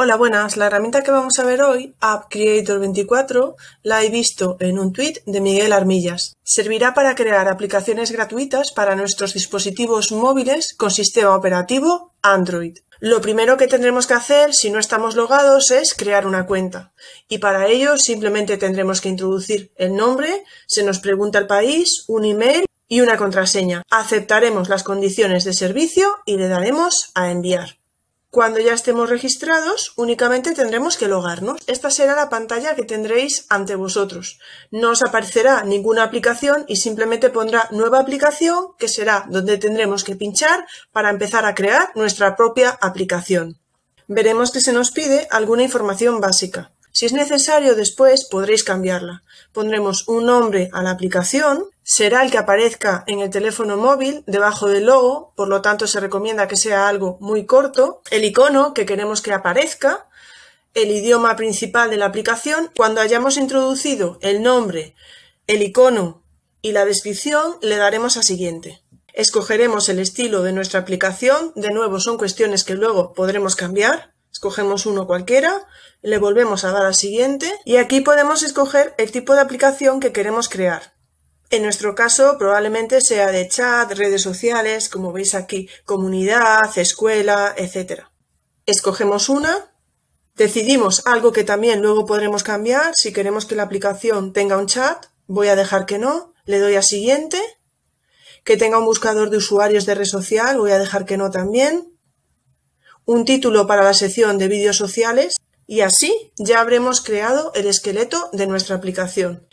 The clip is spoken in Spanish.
Hola, buenas. La herramienta que vamos a ver hoy, App Creator 24, la he visto en un tuit de Miguel Armillas. Servirá para crear aplicaciones gratuitas para nuestros dispositivos móviles con sistema operativo Android. Lo primero que tendremos que hacer si no estamos logados es crear una cuenta. Y para ello simplemente tendremos que introducir el nombre, se nos pregunta el país, un email y una contraseña. Aceptaremos las condiciones de servicio y le daremos a enviar. Cuando ya estemos registrados, únicamente tendremos que logarnos. Esta será la pantalla que tendréis ante vosotros. No os aparecerá ninguna aplicación y simplemente pondrá nueva aplicación, que será donde tendremos que pinchar para empezar a crear nuestra propia aplicación. Veremos que se nos pide alguna información básica. Si es necesario, después podréis cambiarla. Pondremos un nombre a la aplicación, será el que aparezca en el teléfono móvil debajo del logo, por lo tanto se recomienda que sea algo muy corto, el icono que queremos que aparezca, el idioma principal de la aplicación. Cuando hayamos introducido el nombre, el icono y la descripción, le daremos a siguiente. Escogeremos el estilo de nuestra aplicación, de nuevo son cuestiones que luego podremos cambiar. Escogemos uno cualquiera, le volvemos a dar a siguiente y aquí podemos escoger el tipo de aplicación que queremos crear. En nuestro caso probablemente sea de chat, redes sociales, como veis aquí, comunidad, escuela, etc. Escogemos una, decidimos algo que también luego podremos cambiar, si queremos que la aplicación tenga un chat, voy a dejar que no, le doy a siguiente, que tenga un buscador de usuarios de red social, voy a dejar que no también, un título para la sección de vídeos sociales y así ya habremos creado el esqueleto de nuestra aplicación.